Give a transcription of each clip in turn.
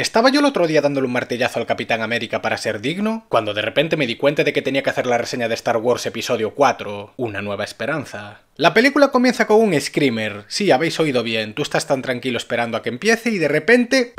¿Estaba yo el otro día dándole un martillazo al Capitán América para ser digno? Cuando de repente me di cuenta de que tenía que hacer la reseña de Star Wars Episodio 4, Una Nueva Esperanza. La película comienza con un screamer. Sí, habéis oído bien, tú estás tan tranquilo esperando a que empiece y de repente...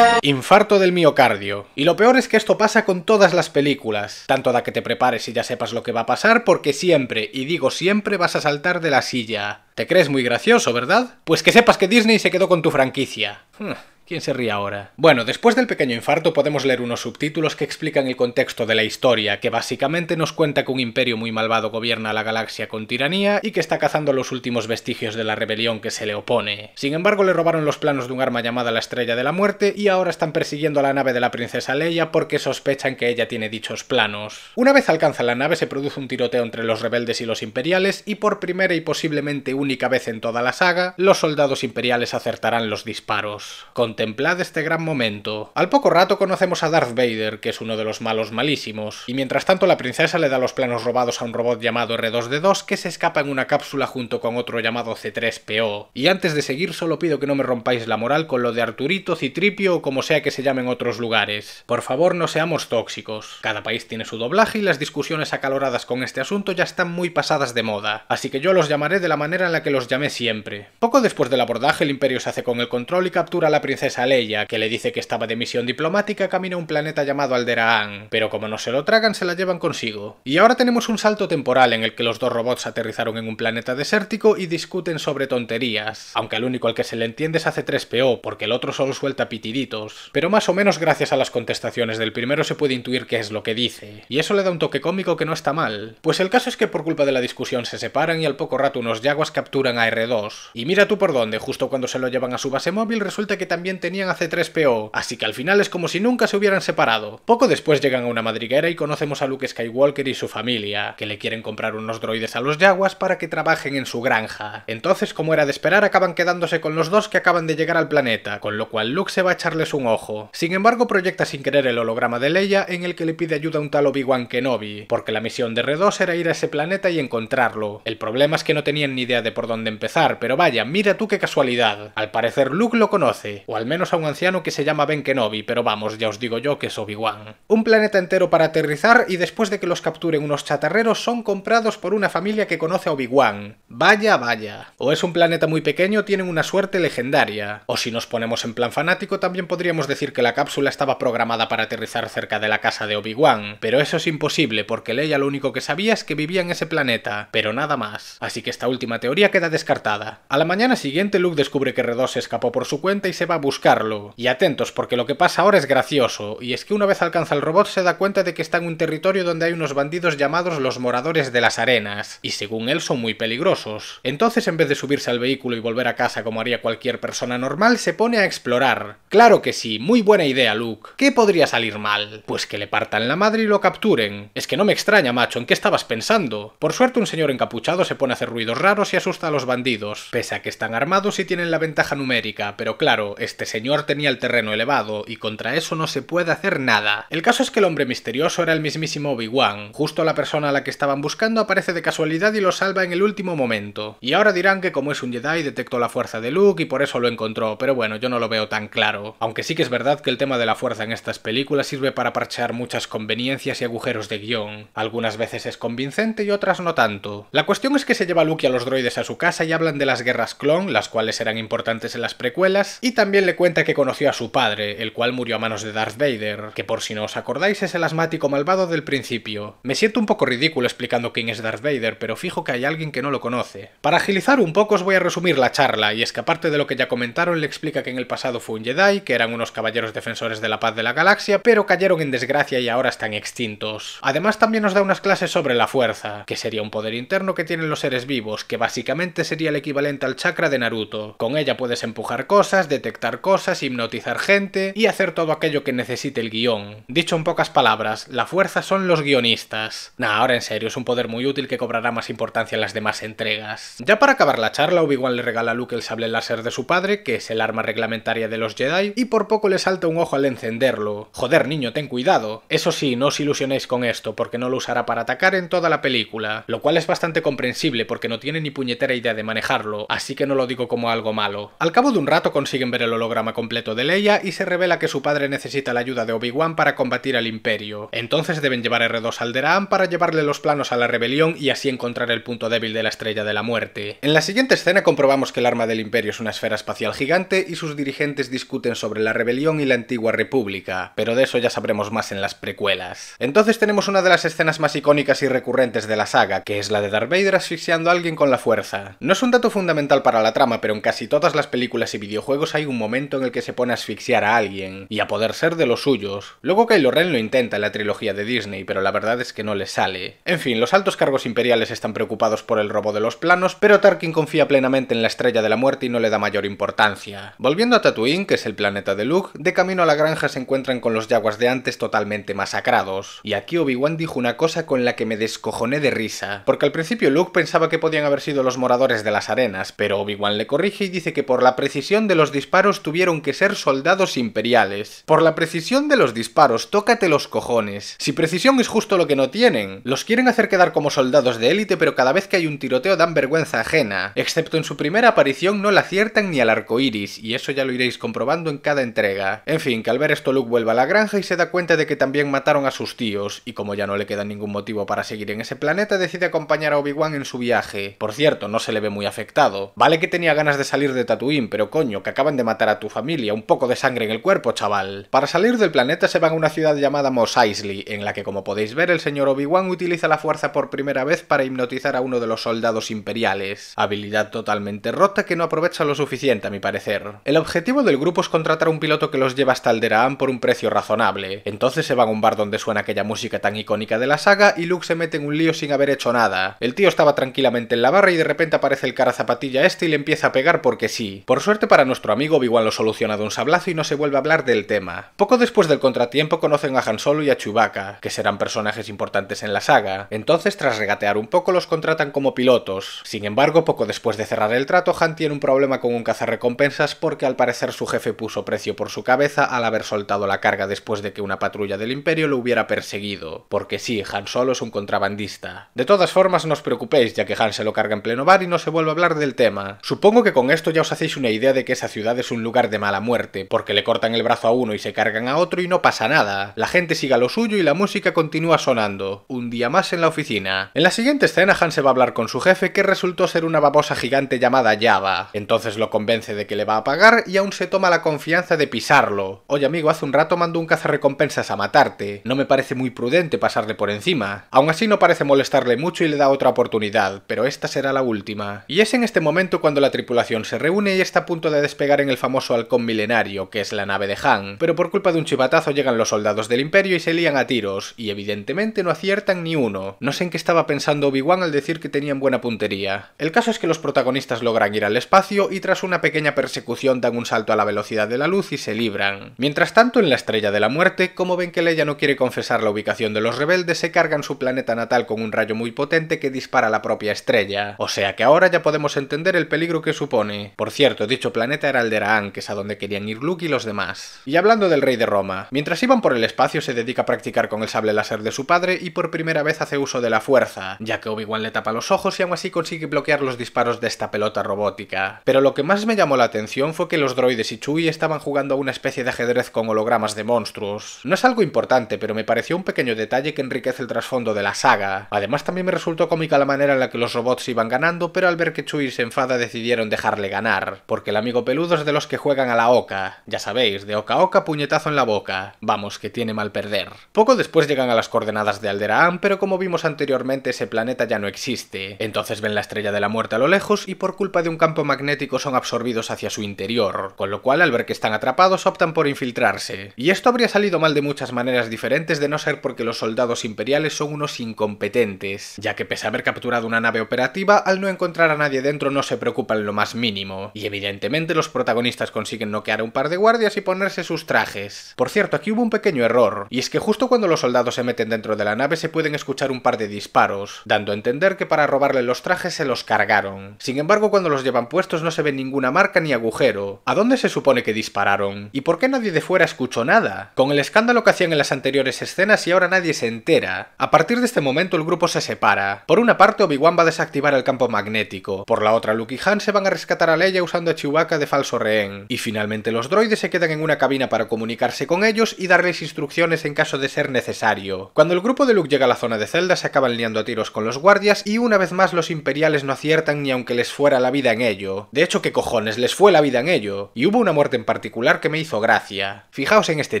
Infarto del miocardio. Y lo peor es que esto pasa con todas las películas. Tanto da que te prepares y ya sepas lo que va a pasar, porque siempre, y digo siempre, vas a saltar de la silla. ¿Te crees muy gracioso, verdad? Pues que sepas que Disney se quedó con tu franquicia. Hmm. ¿Quién se ríe ahora? Bueno, después del pequeño infarto podemos leer unos subtítulos que explican el contexto de la historia, que básicamente nos cuenta que un imperio muy malvado gobierna la galaxia con tiranía y que está cazando los últimos vestigios de la rebelión que se le opone. Sin embargo, le robaron los planos de un arma llamada la Estrella de la Muerte y ahora están persiguiendo a la nave de la princesa Leia porque sospechan que ella tiene dichos planos. Una vez alcanza la nave se produce un tiroteo entre los rebeldes y los imperiales y por primera y posiblemente única vez en toda la saga, los soldados imperiales acertarán los disparos. Con contemplad este gran momento. Al poco rato conocemos a Darth Vader, que es uno de los malos malísimos, y mientras tanto la princesa le da los planos robados a un robot llamado R2D2 que se escapa en una cápsula junto con otro llamado C3PO. Y antes de seguir solo pido que no me rompáis la moral con lo de Arturito, Citripio o como sea que se llame en otros lugares. Por favor no seamos tóxicos. Cada país tiene su doblaje y las discusiones acaloradas con este asunto ya están muy pasadas de moda, así que yo los llamaré de la manera en la que los llamé siempre. Poco después del abordaje el imperio se hace con el control y captura a la princesa a Leia, que le dice que estaba de misión diplomática camina a un planeta llamado Alderaan, pero como no se lo tragan se la llevan consigo. Y ahora tenemos un salto temporal en el que los dos robots aterrizaron en un planeta desértico y discuten sobre tonterías, aunque el único al que se le entiende es hace 3PO, porque el otro solo suelta pitiditos. Pero más o menos gracias a las contestaciones del primero se puede intuir qué es lo que dice, y eso le da un toque cómico que no está mal. Pues el caso es que por culpa de la discusión se separan y al poco rato unos yaguas capturan a R2. Y mira tú por dónde, justo cuando se lo llevan a su base móvil resulta que también tenían hace C3PO, así que al final es como si nunca se hubieran separado. Poco después llegan a una madriguera y conocemos a Luke Skywalker y su familia, que le quieren comprar unos droides a los Jaguas para que trabajen en su granja. Entonces, como era de esperar, acaban quedándose con los dos que acaban de llegar al planeta, con lo cual Luke se va a echarles un ojo. Sin embargo, proyecta sin querer el holograma de Leia en el que le pide ayuda a un tal Obi-Wan Kenobi, porque la misión de R2 era ir a ese planeta y encontrarlo. El problema es que no tenían ni idea de por dónde empezar, pero vaya, mira tú qué casualidad. Al parecer Luke lo conoce, o al al menos a un anciano que se llama Ben Kenobi, pero vamos, ya os digo yo que es Obi-Wan. Un planeta entero para aterrizar y después de que los capturen unos chatarreros son comprados por una familia que conoce a Obi-Wan. Vaya, vaya. O es un planeta muy pequeño, tienen una suerte legendaria. O si nos ponemos en plan fanático, también podríamos decir que la cápsula estaba programada para aterrizar cerca de la casa de Obi-Wan, pero eso es imposible porque Leia lo único que sabía es que vivía en ese planeta, pero nada más. Así que esta última teoría queda descartada. A la mañana siguiente Luke descubre que r se escapó por su cuenta y se va a buscar buscarlo. Y atentos, porque lo que pasa ahora es gracioso, y es que una vez alcanza el robot se da cuenta de que está en un territorio donde hay unos bandidos llamados los moradores de las arenas, y según él son muy peligrosos. Entonces, en vez de subirse al vehículo y volver a casa como haría cualquier persona normal, se pone a explorar. Claro que sí, muy buena idea, Luke. ¿Qué podría salir mal? Pues que le partan la madre y lo capturen. Es que no me extraña, macho, ¿en qué estabas pensando? Por suerte, un señor encapuchado se pone a hacer ruidos raros y asusta a los bandidos, pese a que están armados y tienen la ventaja numérica, pero claro, este este señor tenía el terreno elevado y contra eso no se puede hacer nada. El caso es que el hombre misterioso era el mismísimo Obi-Wan. Justo la persona a la que estaban buscando aparece de casualidad y lo salva en el último momento. Y ahora dirán que como es un Jedi detectó la fuerza de Luke y por eso lo encontró, pero bueno, yo no lo veo tan claro. Aunque sí que es verdad que el tema de la fuerza en estas películas sirve para parchear muchas conveniencias y agujeros de guión. Algunas veces es convincente y otras no tanto. La cuestión es que se lleva a Luke y a los droides a su casa y hablan de las guerras clon, las cuales eran importantes en las precuelas, y también le cuenta que conoció a su padre, el cual murió a manos de Darth Vader, que por si no os acordáis es el asmático malvado del principio. Me siento un poco ridículo explicando quién es Darth Vader, pero fijo que hay alguien que no lo conoce. Para agilizar un poco os voy a resumir la charla, y es que aparte de lo que ya comentaron, le explica que en el pasado fue un Jedi, que eran unos caballeros defensores de la paz de la galaxia, pero cayeron en desgracia y ahora están extintos. Además también nos da unas clases sobre la fuerza, que sería un poder interno que tienen los seres vivos, que básicamente sería el equivalente al chakra de Naruto. Con ella puedes empujar cosas, detectar cosas, hipnotizar gente y hacer todo aquello que necesite el guión. Dicho en pocas palabras, la fuerza son los guionistas. Nah, ahora en serio, es un poder muy útil que cobrará más importancia en las demás entregas. Ya para acabar la charla, Obi-Wan le regala a Luke el sable láser de su padre, que es el arma reglamentaria de los Jedi, y por poco le salta un ojo al encenderlo. Joder, niño, ten cuidado. Eso sí, no os ilusionéis con esto, porque no lo usará para atacar en toda la película, lo cual es bastante comprensible porque no tiene ni puñetera idea de manejarlo, así que no lo digo como algo malo. Al cabo de un rato consiguen ver el olor programa completo de Leia y se revela que su padre necesita la ayuda de Obi-Wan para combatir al Imperio. Entonces deben llevar R2 al Deraan para llevarle los planos a la rebelión y así encontrar el punto débil de la Estrella de la Muerte. En la siguiente escena comprobamos que el arma del Imperio es una esfera espacial gigante y sus dirigentes discuten sobre la rebelión y la antigua república, pero de eso ya sabremos más en las precuelas. Entonces tenemos una de las escenas más icónicas y recurrentes de la saga, que es la de Darth Vader asfixiando a alguien con la fuerza. No es un dato fundamental para la trama, pero en casi todas las películas y videojuegos hay un momento momento en el que se pone a asfixiar a alguien y a poder ser de los suyos. Luego Kylo Ren lo intenta en la trilogía de Disney, pero la verdad es que no le sale. En fin, los altos cargos imperiales están preocupados por el robo de los planos, pero Tarkin confía plenamente en la Estrella de la Muerte y no le da mayor importancia. Volviendo a Tatooine, que es el planeta de Luke, de camino a la granja se encuentran con los yaguas de antes totalmente masacrados. Y aquí Obi-Wan dijo una cosa con la que me descojoné de risa, porque al principio Luke pensaba que podían haber sido los moradores de las arenas, pero Obi-Wan le corrige y dice que por la precisión de los disparos tuvieron que ser soldados imperiales. Por la precisión de los disparos, tócate los cojones. Si precisión es justo lo que no tienen. Los quieren hacer quedar como soldados de élite, pero cada vez que hay un tiroteo dan vergüenza ajena. Excepto en su primera aparición no la aciertan ni al arco iris, y eso ya lo iréis comprobando en cada entrega. En fin, que al ver esto Luke vuelve a la granja y se da cuenta de que también mataron a sus tíos, y como ya no le queda ningún motivo para seguir en ese planeta, decide acompañar a Obi-Wan en su viaje. Por cierto, no se le ve muy afectado. Vale que tenía ganas de salir de Tatooine, pero coño, que acaban de matar a tu familia un poco de sangre en el cuerpo, chaval. Para salir del planeta se van a una ciudad llamada Mos Eisley, en la que como podéis ver el señor Obi-Wan utiliza la fuerza por primera vez para hipnotizar a uno de los soldados imperiales. Habilidad totalmente rota que no aprovecha lo suficiente a mi parecer. El objetivo del grupo es contratar un piloto que los lleva hasta Alderaan por un precio razonable. Entonces se van a un bar donde suena aquella música tan icónica de la saga y Luke se mete en un lío sin haber hecho nada. El tío estaba tranquilamente en la barra y de repente aparece el cara zapatilla este y le empieza a pegar porque sí. Por suerte para nuestro amigo Obi-Wan lo soluciona de un sablazo y no se vuelve a hablar del tema. Poco después del contratiempo conocen a Han Solo y a Chewbacca, que serán personajes importantes en la saga. Entonces, tras regatear un poco, los contratan como pilotos. Sin embargo, poco después de cerrar el trato, Han tiene un problema con un cazarrecompensas porque al parecer su jefe puso precio por su cabeza al haber soltado la carga después de que una patrulla del Imperio lo hubiera perseguido. Porque sí, Han Solo es un contrabandista. De todas formas, no os preocupéis, ya que Han se lo carga en pleno bar y no se vuelve a hablar del tema. Supongo que con esto ya os hacéis una idea de que esa ciudad es un lugar de mala muerte, porque le cortan el brazo a uno y se cargan a otro y no pasa nada. La gente sigue a lo suyo y la música continúa sonando. Un día más en la oficina. En la siguiente escena, Han se va a hablar con su jefe, que resultó ser una babosa gigante llamada Java. Entonces lo convence de que le va a pagar y aún se toma la confianza de pisarlo. Oye amigo, hace un rato mandó un cazarrecompensas a matarte. No me parece muy prudente pasarle por encima. Aún así no parece molestarle mucho y le da otra oportunidad, pero esta será la última. Y es en este momento cuando la tripulación se reúne y está a punto de despegar en el famoso al halcón milenario, que es la nave de Han, pero por culpa de un chivatazo llegan los soldados del imperio y se lían a tiros, y evidentemente no aciertan ni uno. No sé en qué estaba pensando Obi-Wan al decir que tenían buena puntería. El caso es que los protagonistas logran ir al espacio y tras una pequeña persecución dan un salto a la velocidad de la luz y se libran. Mientras tanto, en la Estrella de la Muerte, como ven que Leia no quiere confesar la ubicación de los rebeldes, se cargan su planeta natal con un rayo muy potente que dispara la propia estrella. O sea que ahora ya podemos entender el peligro que supone. Por cierto, dicho planeta era el de que es a donde querían ir Luke y los demás. Y hablando del rey de Roma, mientras iban por el espacio se dedica a practicar con el sable láser de su padre y por primera vez hace uso de la fuerza, ya que Obi-Wan le tapa los ojos y aún así consigue bloquear los disparos de esta pelota robótica. Pero lo que más me llamó la atención fue que los droides y Chui estaban jugando a una especie de ajedrez con hologramas de monstruos. No es algo importante, pero me pareció un pequeño detalle que enriquece el trasfondo de la saga. Además también me resultó cómica la manera en la que los robots iban ganando, pero al ver que Chewie se enfada decidieron dejarle ganar, porque el amigo peludo es de los que juegan a la oca, ya sabéis, de oca a oca, puñetazo en la boca. Vamos, que tiene mal perder. Poco después llegan a las coordenadas de Alderaan, pero como vimos anteriormente, ese planeta ya no existe. Entonces ven la estrella de la muerte a lo lejos y por culpa de un campo magnético son absorbidos hacia su interior, con lo cual al ver que están atrapados optan por infiltrarse. Y esto habría salido mal de muchas maneras diferentes de no ser porque los soldados imperiales son unos incompetentes, ya que pese a haber capturado una nave operativa, al no encontrar a nadie dentro no se preocupan lo más mínimo. Y evidentemente los protagonistas consiguen noquear a un par de guardias y ponerse sus trajes. Por cierto, aquí hubo un pequeño error, y es que justo cuando los soldados se meten dentro de la nave se pueden escuchar un par de disparos, dando a entender que para robarle los trajes se los cargaron. Sin embargo, cuando los llevan puestos no se ve ninguna marca ni agujero. ¿A dónde se supone que dispararon? ¿Y por qué nadie de fuera escuchó nada? Con el escándalo que hacían en las anteriores escenas y ahora nadie se entera. A partir de este momento el grupo se separa. Por una parte, Obi-Wan va a desactivar el campo magnético. Por la otra, Luke y Han se van a rescatar a Leia usando a Chewbacca de falso rehén. Y finalmente los droides se quedan en una cabina para comunicarse con ellos y darles instrucciones en caso de ser necesario. Cuando el grupo de Luke llega a la zona de celda se acaban liando a tiros con los guardias y una vez más los imperiales no aciertan ni aunque les fuera la vida en ello. De hecho, ¿qué cojones? Les fue la vida en ello. Y hubo una muerte en particular que me hizo gracia. Fijaos en este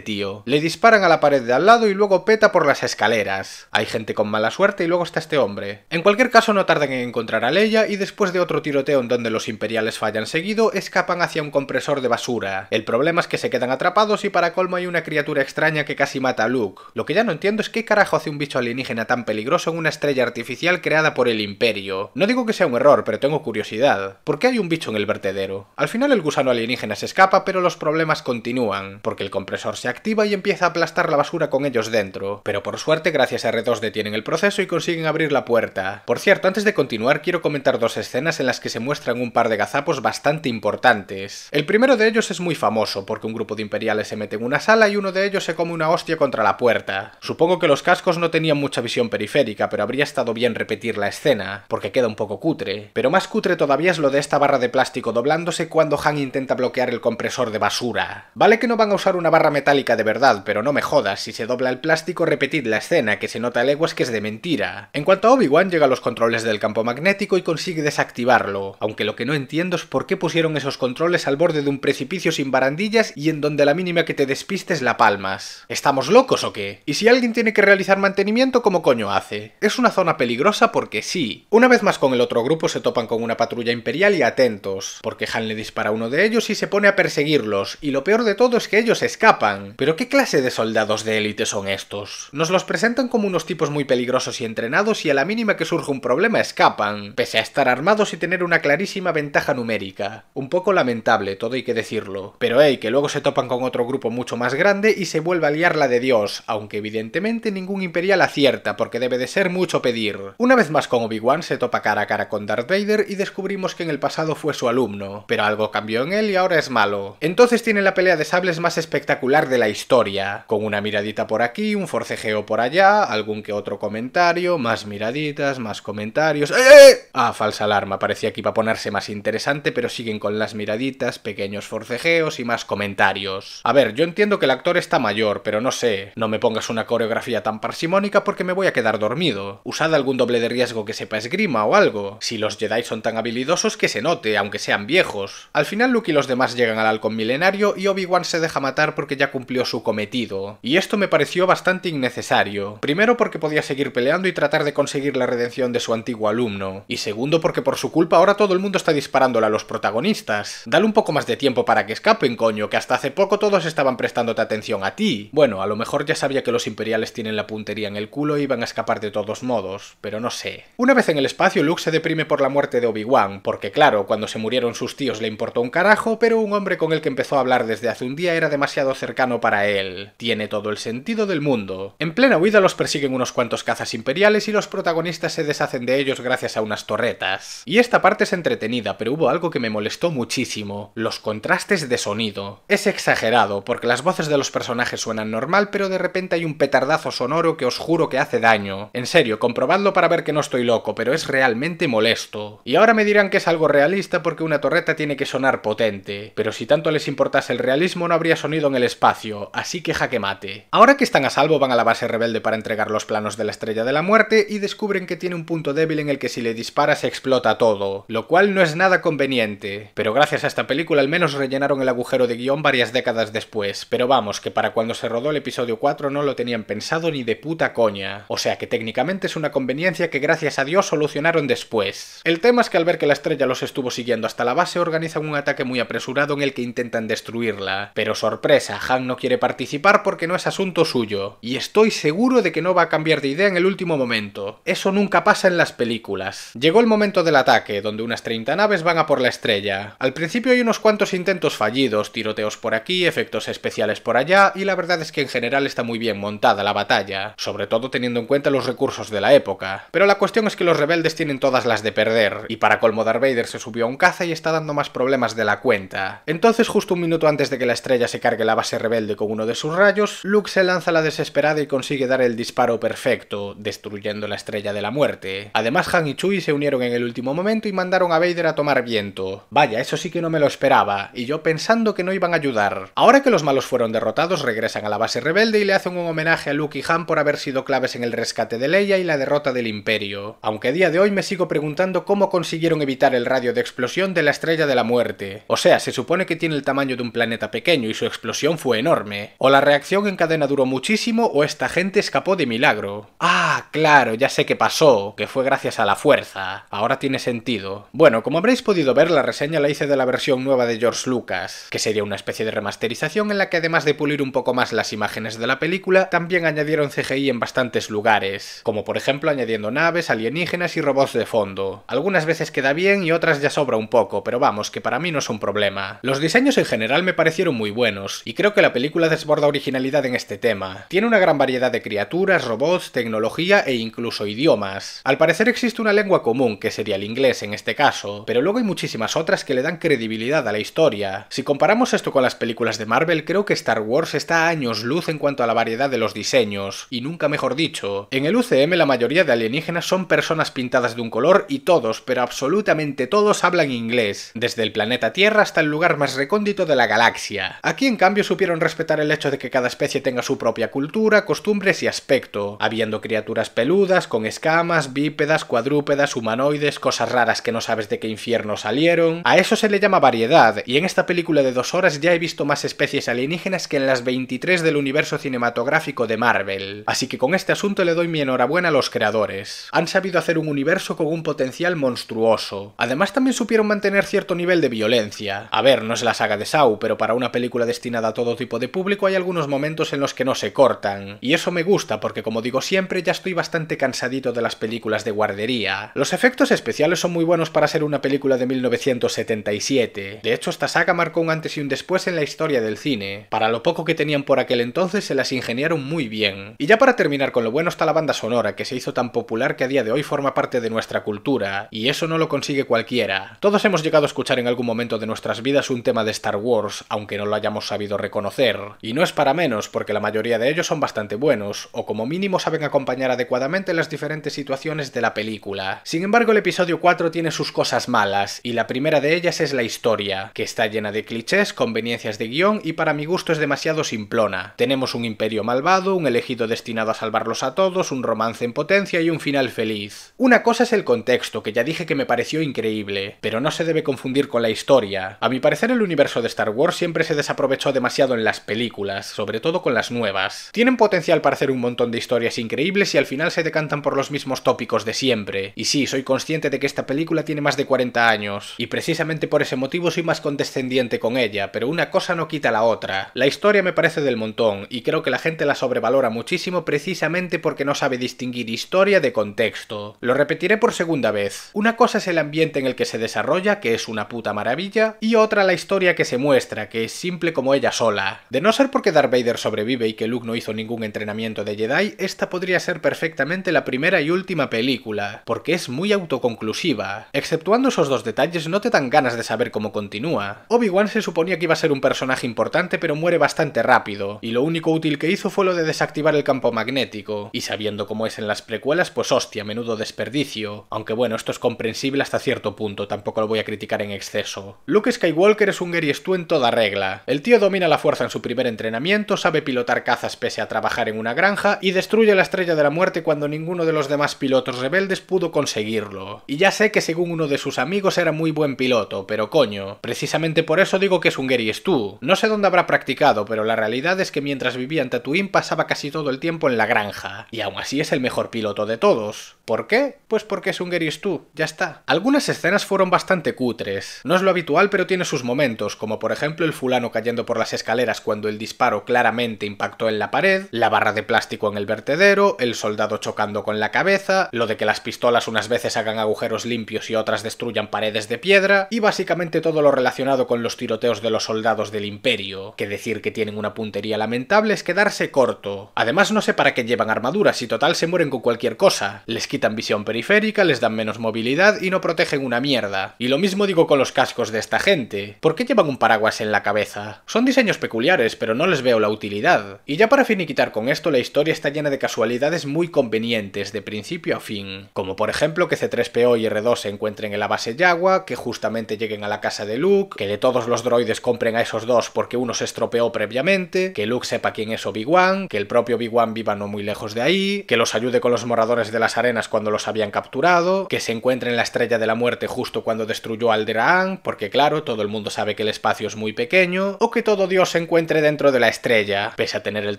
tío. Le disparan a la pared de al lado y luego peta por las escaleras. Hay gente con mala suerte y luego está este hombre. En cualquier caso no tardan en encontrar a Leia y después de otro tiroteo en donde los imperiales fallan seguido, escapan hacia un compresor de basura. El problema es que se quedan atrapados y para colmo hay una criatura extraña que casi mata a Luke. Lo que ya no entiendo es qué carajo hace un bicho alienígena tan peligroso en una estrella artificial creada por el Imperio. No digo que sea un error, pero tengo curiosidad. ¿Por qué hay un bicho en el vertedero? Al final el gusano alienígena se escapa, pero los problemas continúan, porque el compresor se activa y empieza a aplastar la basura con ellos dentro. Pero por suerte, gracias a R2 detienen el proceso y consiguen abrir la puerta. Por cierto, antes de continuar quiero comentar dos escenas en las que se muestran un par de gazapos bastante importantes. El primero de ellos es muy famoso, porque un grupo de imperiales se mete en una sala y uno de ellos se come una hostia contra la puerta. Supongo que los cascos no tenían mucha visión periférica, pero habría estado bien repetir la escena, porque queda un poco cutre. Pero más cutre todavía es lo de esta barra de plástico doblándose cuando Han intenta bloquear el compresor de basura. Vale que no van a usar una barra metálica de verdad, pero no me jodas, si se dobla el plástico repetid la escena, que se nota a leguas que es de mentira. En cuanto a Obi-Wan llega a los controles del campo magnético y consigue desactivarlo, aunque lo que no entiendo es por qué pusieron esos controles al borde de un precipicio sin barandillas y en donde la mínima que te despistes la palmas. ¿Estamos locos o qué? Y si alguien tiene que realizar mantenimiento, ¿cómo coño hace? Es una zona peligrosa porque sí. Una vez más con el otro grupo se topan con una patrulla imperial y atentos, porque Han le dispara a uno de ellos y se pone a perseguirlos, y lo peor de todo es que ellos escapan. ¿Pero qué clase de soldados de élite son estos? Nos los presentan como unos tipos muy peligrosos y entrenados y a la mínima que surge un problema escapan, pese a estar armados y tener una clarísima ventaja numérica. Un poco lamentable todo hay que decirlo. Pero hey, que luego se topan con otro grupo mucho más grande y se vuelve a liar la de Dios, aunque evidentemente ningún imperial acierta, porque debe de ser mucho pedir. Una vez más con Obi-Wan se topa cara a cara con Darth Vader y descubrimos que en el pasado fue su alumno, pero algo cambió en él y ahora es malo. Entonces tiene la pelea de sables más espectacular de la historia, con una miradita por aquí, un forcejeo por allá, algún que otro comentario, más miraditas, más comentarios... ¡Eh! eh, eh! Ah, falsa alarma, parecía que iba a ponerse más interesante, pero siguen con las miraditas, pequeñas forcejeos y más comentarios. A ver, yo entiendo que el actor está mayor, pero no sé, no me pongas una coreografía tan parsimónica porque me voy a quedar dormido. Usad algún doble de riesgo que sepa esgrima o algo. Si los Jedi son tan habilidosos que se note, aunque sean viejos. Al final Luke y los demás llegan al halcón milenario y Obi-Wan se deja matar porque ya cumplió su cometido. Y esto me pareció bastante innecesario. Primero porque podía seguir peleando y tratar de conseguir la redención de su antiguo alumno. Y segundo porque por su culpa ahora todo el mundo está disparándole a los protagonistas. Dale un poco más de tiempo para que escapen, coño, que hasta hace poco todos estaban prestándote atención a ti. Bueno, a lo mejor ya sabía que los imperiales tienen la puntería en el culo y van a escapar de todos modos, pero no sé. Una vez en el espacio, Luke se deprime por la muerte de Obi-Wan, porque claro, cuando se murieron sus tíos le importó un carajo, pero un hombre con el que empezó a hablar desde hace un día era demasiado cercano para él. Tiene todo el sentido del mundo. En plena huida los persiguen unos cuantos cazas imperiales y los protagonistas se deshacen de ellos gracias a unas torretas. Y esta parte es entretenida, pero hubo algo que me molestó muchísimo. Los contrastes de sonido. Es exagerado, porque las voces de los personajes suenan normal, pero de repente hay un petardazo sonoro que os juro que hace daño. En serio, comprobadlo para ver que no estoy loco, pero es realmente molesto. Y ahora me dirán que es algo realista porque una torreta tiene que sonar potente, pero si tanto les importase el realismo no habría sonido en el espacio, así que jaque mate. Ahora que están a salvo van a la base rebelde para entregar los planos de la Estrella de la Muerte y descubren que tiene un punto débil en el que si le dispara se explota todo, lo cual no es nada conveniente, pero gracias a esta película menos rellenaron el agujero de guión varias décadas después, pero vamos, que para cuando se rodó el episodio 4 no lo tenían pensado ni de puta coña. O sea que técnicamente es una conveniencia que gracias a Dios solucionaron después. El tema es que al ver que la estrella los estuvo siguiendo hasta la base organizan un ataque muy apresurado en el que intentan destruirla. Pero sorpresa, Han no quiere participar porque no es asunto suyo. Y estoy seguro de que no va a cambiar de idea en el último momento. Eso nunca pasa en las películas. Llegó el momento del ataque, donde unas 30 naves van a por la estrella. Al principio hay unos cuantos intentos fallidos, tiroteos por aquí, efectos especiales por allá, y la verdad es que en general está muy bien montada la batalla, sobre todo teniendo en cuenta los recursos de la época. Pero la cuestión es que los rebeldes tienen todas las de perder, y para colmo Vader se subió a un caza y está dando más problemas de la cuenta. Entonces, justo un minuto antes de que la estrella se cargue la base rebelde con uno de sus rayos, Luke se lanza a la desesperada y consigue dar el disparo perfecto, destruyendo la estrella de la muerte. Además, Han y Chui se unieron en el último momento y mandaron a Vader a tomar viento. Vaya, eso sí que no me lo esperaba y yo pensando que no iban a ayudar. Ahora que los malos fueron derrotados, regresan a la base rebelde y le hacen un homenaje a Luke y Han por haber sido claves en el rescate de Leia y la derrota del Imperio. Aunque a día de hoy me sigo preguntando cómo consiguieron evitar el radio de explosión de la Estrella de la Muerte. O sea, se supone que tiene el tamaño de un planeta pequeño y su explosión fue enorme. O la reacción en cadena duró muchísimo o esta gente escapó de milagro. Ah, claro, ya sé qué pasó, que fue gracias a la fuerza. Ahora tiene sentido. Bueno, como habréis podido ver, la reseña la hice de la versión nueva de George Lucas, que sería una especie de remasterización en la que además de pulir un poco más las imágenes de la película, también añadieron CGI en bastantes lugares, como por ejemplo añadiendo naves, alienígenas y robots de fondo. Algunas veces queda bien y otras ya sobra un poco, pero vamos, que para mí no es un problema. Los diseños en general me parecieron muy buenos, y creo que la película desborda originalidad en este tema. Tiene una gran variedad de criaturas, robots, tecnología e incluso idiomas. Al parecer existe una lengua común, que sería el inglés en este caso, pero luego hay muchísimas otras que le dan credibilidad a la historia. Si comparamos esto con las películas de Marvel, creo que Star Wars está a años luz en cuanto a la variedad de los diseños, y nunca mejor dicho. En el UCM la mayoría de alienígenas son personas pintadas de un color y todos, pero absolutamente todos hablan inglés, desde el planeta Tierra hasta el lugar más recóndito de la galaxia. Aquí en cambio supieron respetar el hecho de que cada especie tenga su propia cultura, costumbres y aspecto, habiendo criaturas peludas, con escamas, bípedas, cuadrúpedas, humanoides, cosas raras que no sabes de qué infierno salieron. A eso se le llama variedad, y en esta película de dos horas ya he visto más especies alienígenas que en las 23 del universo cinematográfico de Marvel. Así que con este asunto le doy mi enhorabuena a los creadores. Han sabido hacer un universo con un potencial monstruoso. Además también supieron mantener cierto nivel de violencia. A ver, no es la saga de Saw, pero para una película destinada a todo tipo de público hay algunos momentos en los que no se cortan. Y eso me gusta porque como digo siempre ya estoy bastante cansadito de las películas de guardería. Los efectos especiales son muy buenos para ser una película de 1977. De hecho, esta saga marcó un antes y un después en la historia del cine. Para lo poco que tenían por aquel entonces, se las ingeniaron muy bien. Y ya para terminar con lo bueno está la banda sonora, que se hizo tan popular que a día de hoy forma parte de nuestra cultura, y eso no lo consigue cualquiera. Todos hemos llegado a escuchar en algún momento de nuestras vidas un tema de Star Wars, aunque no lo hayamos sabido reconocer. Y no es para menos, porque la mayoría de ellos son bastante buenos, o como mínimo saben acompañar adecuadamente las diferentes situaciones de la película. Sin embargo, el episodio 4 tiene sus cosas malas, y la primera de ellas es la historia que está llena de clichés, conveniencias de guión y para mi gusto es demasiado simplona. Tenemos un imperio malvado, un elegido destinado a salvarlos a todos, un romance en potencia y un final feliz. Una cosa es el contexto, que ya dije que me pareció increíble, pero no se debe confundir con la historia. A mi parecer el universo de Star Wars siempre se desaprovechó demasiado en las películas, sobre todo con las nuevas. Tienen potencial para hacer un montón de historias increíbles y al final se decantan por los mismos tópicos de siempre. Y sí, soy consciente de que esta película tiene más de 40 años, y precisamente por ese motivo soy más condescendiente con ella, pero una cosa no quita la otra. La historia me parece del montón, y creo que la gente la sobrevalora muchísimo precisamente porque no sabe distinguir historia de contexto. Lo repetiré por segunda vez. Una cosa es el ambiente en el que se desarrolla, que es una puta maravilla, y otra la historia que se muestra, que es simple como ella sola. De no ser porque Darth Vader sobrevive y que Luke no hizo ningún entrenamiento de Jedi, esta podría ser perfectamente la primera y última película, porque es muy autoconclusiva. Exceptuando esos dos detalles no te dan ganas de saber cómo continúa Obi-Wan se suponía que iba a ser un personaje importante, pero muere bastante rápido, y lo único útil que hizo fue lo de desactivar el campo magnético. Y sabiendo cómo es en las precuelas, pues hostia, menudo desperdicio. Aunque bueno, esto es comprensible hasta cierto punto, tampoco lo voy a criticar en exceso. Luke Skywalker es un Gary Stu en toda regla. El tío domina la fuerza en su primer entrenamiento, sabe pilotar cazas pese a trabajar en una granja, y destruye la Estrella de la Muerte cuando ninguno de los demás pilotos rebeldes pudo conseguirlo. Y ya sé que según uno de sus amigos era muy buen piloto, pero coño, Precisamente por eso digo que es un Gary Stu. No sé dónde habrá practicado, pero la realidad es que mientras vivía en Tatooine pasaba casi todo el tiempo en la granja. Y aún así es el mejor piloto de todos. ¿Por qué? Pues porque es un Gary Stu, ya está. Algunas escenas fueron bastante cutres. No es lo habitual, pero tiene sus momentos, como por ejemplo el fulano cayendo por las escaleras cuando el disparo claramente impactó en la pared, la barra de plástico en el vertedero, el soldado chocando con la cabeza, lo de que las pistolas unas veces hagan agujeros limpios y otras destruyan paredes de piedra, y básicamente todo lo relacionado con los tiroteos de los soldados del imperio, que decir que tienen una puntería lamentable es quedarse corto. Además no sé para qué llevan armaduras, si total se mueren con cualquier cosa. Les quitan visión periférica, les dan menos movilidad y no protegen una mierda. Y lo mismo digo con los cascos de esta gente. ¿Por qué llevan un paraguas en la cabeza? Son diseños peculiares, pero no les veo la utilidad. Y ya para finiquitar con esto, la historia está llena de casualidades muy convenientes, de principio a fin. Como por ejemplo que C3PO y R2 se encuentren en la base agua, que justamente lleguen a la casa de Luz, que de todos los droides compren a esos dos porque uno se estropeó previamente, que Luke sepa quién es Obi-Wan, que el propio Obi-Wan viva no muy lejos de ahí, que los ayude con los moradores de las arenas cuando los habían capturado, que se encuentre en la estrella de la muerte justo cuando destruyó Alderaan, porque claro, todo el mundo sabe que el espacio es muy pequeño, o que todo Dios se encuentre dentro de la estrella, pese a tener el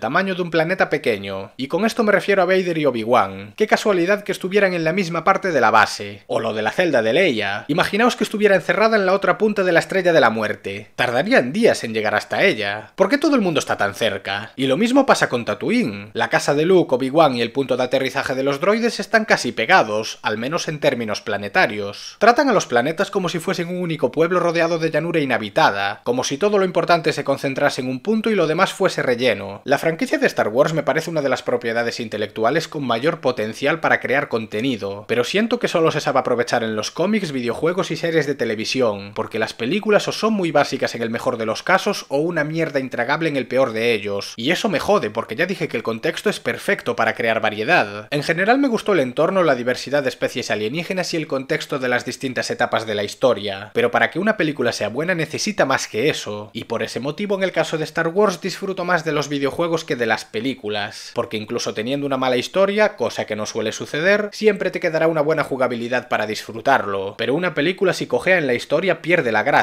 tamaño de un planeta pequeño. Y con esto me refiero a Vader y Obi-Wan. Qué casualidad que estuvieran en la misma parte de la base. O lo de la celda de Leia. Imaginaos que estuviera encerrada en la otra punta de la estrella de la muerte. Tardarían días en llegar hasta ella. ¿Por qué todo el mundo está tan cerca? Y lo mismo pasa con Tatooine. La casa de Luke, Obi-Wan y el punto de aterrizaje de los droides están casi pegados, al menos en términos planetarios. Tratan a los planetas como si fuesen un único pueblo rodeado de llanura inhabitada, como si todo lo importante se concentrase en un punto y lo demás fuese relleno. La franquicia de Star Wars me parece una de las propiedades intelectuales con mayor potencial para crear contenido, pero siento que solo se sabe aprovechar en los cómics, videojuegos y series de televisión, porque las películas películas o son muy básicas en el mejor de los casos o una mierda intragable en el peor de ellos. Y eso me jode, porque ya dije que el contexto es perfecto para crear variedad. En general me gustó el entorno, la diversidad de especies alienígenas y el contexto de las distintas etapas de la historia. Pero para que una película sea buena necesita más que eso. Y por ese motivo en el caso de Star Wars disfruto más de los videojuegos que de las películas. Porque incluso teniendo una mala historia, cosa que no suele suceder, siempre te quedará una buena jugabilidad para disfrutarlo. Pero una película si cojea en la historia pierde la gracia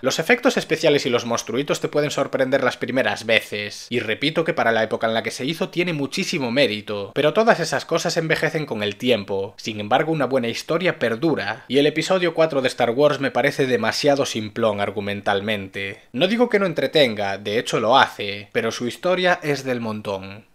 los efectos especiales y los monstruitos te pueden sorprender las primeras veces, y repito que para la época en la que se hizo tiene muchísimo mérito, pero todas esas cosas envejecen con el tiempo. Sin embargo, una buena historia perdura, y el episodio 4 de Star Wars me parece demasiado simplón argumentalmente. No digo que no entretenga, de hecho lo hace, pero su historia es del montón.